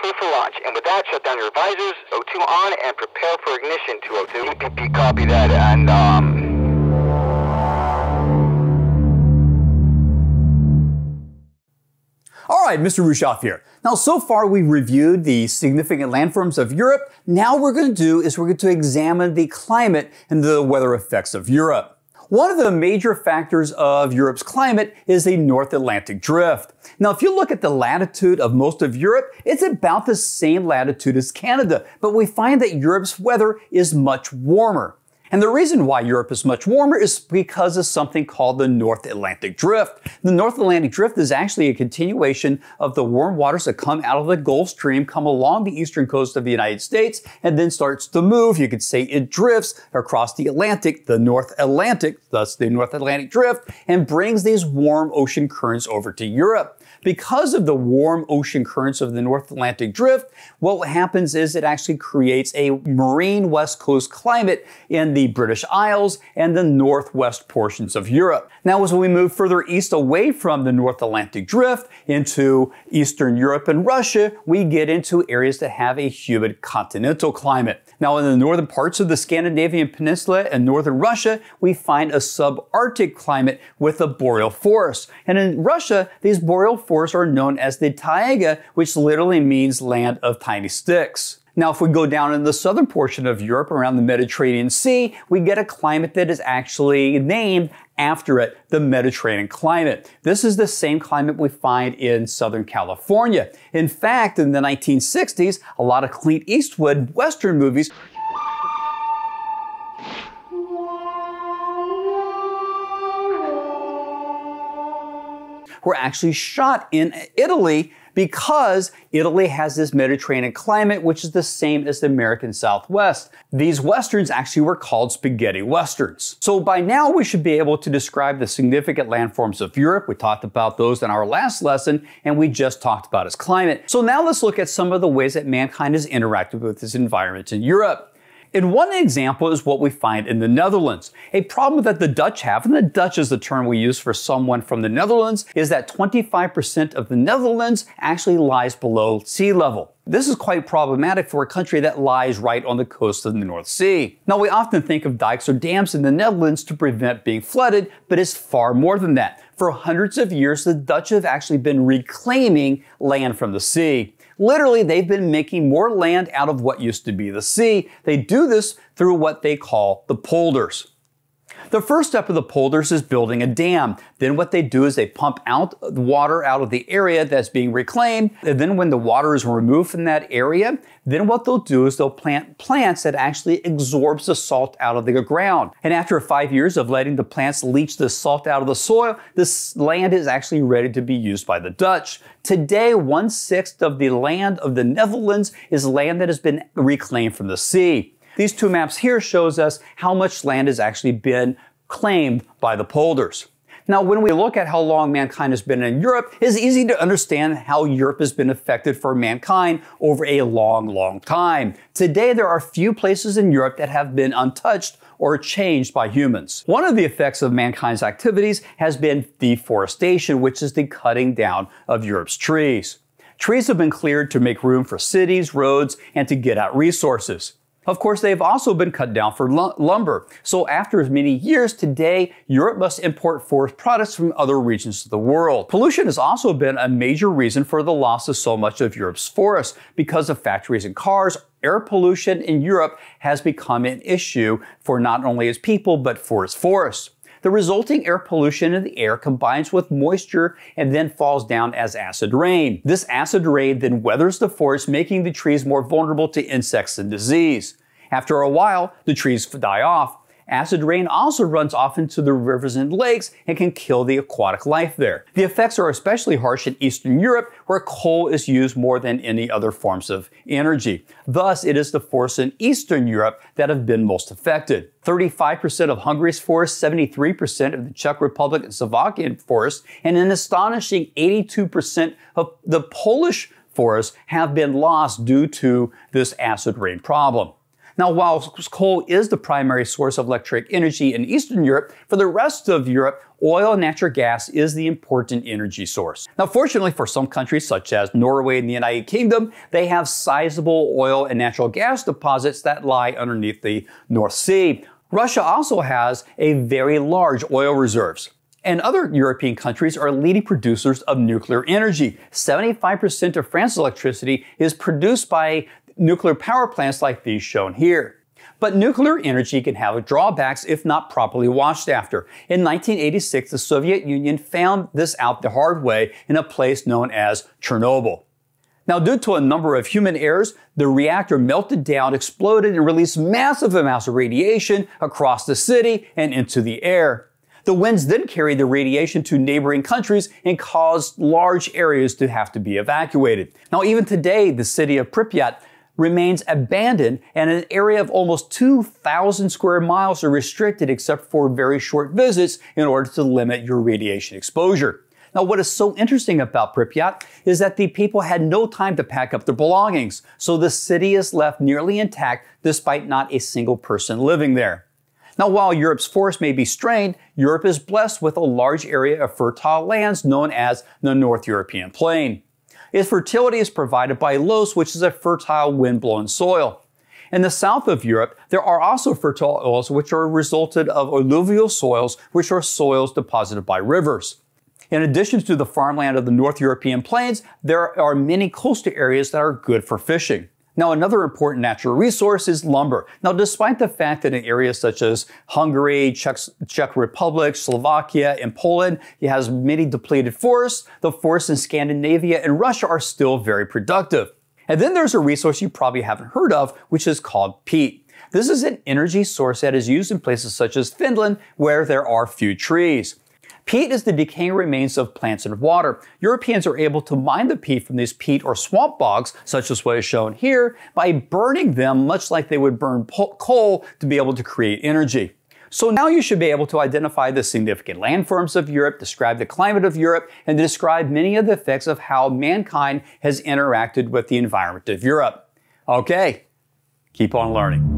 clear for launch. And with that, shut down your visors, O2 on, and prepare for ignition, 202. copy that, and, um... All right, Mr. Rushoff here. Now, so far we've reviewed the significant landforms of Europe. Now we're going to do is we're going to examine the climate and the weather effects of Europe. One of the major factors of Europe's climate is the North Atlantic Drift. Now, if you look at the latitude of most of Europe, it's about the same latitude as Canada, but we find that Europe's weather is much warmer. And the reason why Europe is much warmer is because of something called the North Atlantic Drift. The North Atlantic Drift is actually a continuation of the warm waters that come out of the Gulf Stream, come along the eastern coast of the United States, and then starts to move. You could say it drifts across the Atlantic, the North Atlantic, thus the North Atlantic Drift, and brings these warm ocean currents over to Europe. Because of the warm ocean currents of the North Atlantic Drift, what happens is it actually creates a marine west coast climate in the British Isles and the northwest portions of Europe. Now, as we move further east away from the North Atlantic Drift into Eastern Europe and Russia, we get into areas that have a humid continental climate. Now, in the northern parts of the Scandinavian Peninsula and northern Russia, we find a subarctic climate with a boreal forest. And in Russia, these boreal forests are known as the taiga, which literally means land of tiny sticks. Now, if we go down in the southern portion of Europe around the Mediterranean Sea, we get a climate that is actually named after it, the Mediterranean climate. This is the same climate we find in Southern California. In fact, in the 1960s, a lot of Clint Eastwood Western movies were actually shot in Italy because Italy has this Mediterranean climate, which is the same as the American Southwest. These Westerns actually were called spaghetti Westerns. So by now we should be able to describe the significant landforms of Europe. We talked about those in our last lesson, and we just talked about its climate. So now let's look at some of the ways that mankind has interacted with its environment in Europe. And one example is what we find in the Netherlands. A problem that the Dutch have, and the Dutch is the term we use for someone from the Netherlands, is that 25% of the Netherlands actually lies below sea level. This is quite problematic for a country that lies right on the coast of the North Sea. Now, we often think of dikes or dams in the Netherlands to prevent being flooded, but it's far more than that. For hundreds of years, the Dutch have actually been reclaiming land from the sea. Literally, they've been making more land out of what used to be the sea. They do this through what they call the polders. The first step of the polders is building a dam. Then what they do is they pump out water out of the area that's being reclaimed. And then when the water is removed from that area, then what they'll do is they'll plant plants that actually absorbs the salt out of the ground. And after five years of letting the plants leach the salt out of the soil, this land is actually ready to be used by the Dutch. Today, one-sixth of the land of the Netherlands is land that has been reclaimed from the sea. These two maps here shows us how much land has actually been claimed by the polders. Now, when we look at how long mankind has been in Europe, it's easy to understand how Europe has been affected for mankind over a long, long time. Today, there are few places in Europe that have been untouched or changed by humans. One of the effects of mankind's activities has been deforestation, which is the cutting down of Europe's trees. Trees have been cleared to make room for cities, roads, and to get out resources. Of course, they've also been cut down for lumber. So after as many years, today, Europe must import forest products from other regions of the world. Pollution has also been a major reason for the loss of so much of Europe's forests because of factories and cars air pollution in Europe has become an issue for not only its people, but for its forests. The resulting air pollution in the air combines with moisture and then falls down as acid rain. This acid rain then weathers the forest, making the trees more vulnerable to insects and disease. After a while, the trees die off. Acid rain also runs off into the rivers and lakes and can kill the aquatic life there. The effects are especially harsh in Eastern Europe, where coal is used more than any other forms of energy. Thus, it is the forests in Eastern Europe that have been most affected. 35% of Hungary's forests, 73% of the Czech Republic and Slovakian forests, and an astonishing 82% of the Polish forests have been lost due to this acid rain problem. Now, while coal is the primary source of electric energy in Eastern Europe, for the rest of Europe, oil and natural gas is the important energy source. Now, fortunately for some countries such as Norway and the United Kingdom, they have sizable oil and natural gas deposits that lie underneath the North Sea. Russia also has a very large oil reserves. And other European countries are leading producers of nuclear energy. 75% of France's electricity is produced by nuclear power plants like these shown here. But nuclear energy can have drawbacks if not properly watched after. In 1986, the Soviet Union found this out the hard way in a place known as Chernobyl. Now, due to a number of human errors, the reactor melted down, exploded, and released massive amounts of radiation across the city and into the air. The winds then carried the radiation to neighboring countries and caused large areas to have to be evacuated. Now, even today, the city of Pripyat remains abandoned and an area of almost 2,000 square miles are restricted except for very short visits in order to limit your radiation exposure. Now, what is so interesting about Pripyat is that the people had no time to pack up their belongings, so the city is left nearly intact despite not a single person living there. Now, while Europe's forests may be strained, Europe is blessed with a large area of fertile lands known as the North European Plain. Its fertility is provided by loess, which is a fertile wind-blown soil. In the south of Europe, there are also fertile oils which are resulted of alluvial soils, which are soils deposited by rivers. In addition to the farmland of the North European plains, there are many coastal areas that are good for fishing. Now, another important natural resource is lumber. Now, despite the fact that in areas such as Hungary, Czech, Czech Republic, Slovakia, and Poland, it has many depleted forests, the forests in Scandinavia and Russia are still very productive. And then there's a resource you probably haven't heard of, which is called peat. This is an energy source that is used in places such as Finland, where there are few trees. Peat is the decaying remains of plants and water. Europeans are able to mine the peat from these peat or swamp bogs, such as what is shown here, by burning them much like they would burn coal to be able to create energy. So now you should be able to identify the significant landforms of Europe, describe the climate of Europe, and describe many of the effects of how mankind has interacted with the environment of Europe. Okay, keep on learning.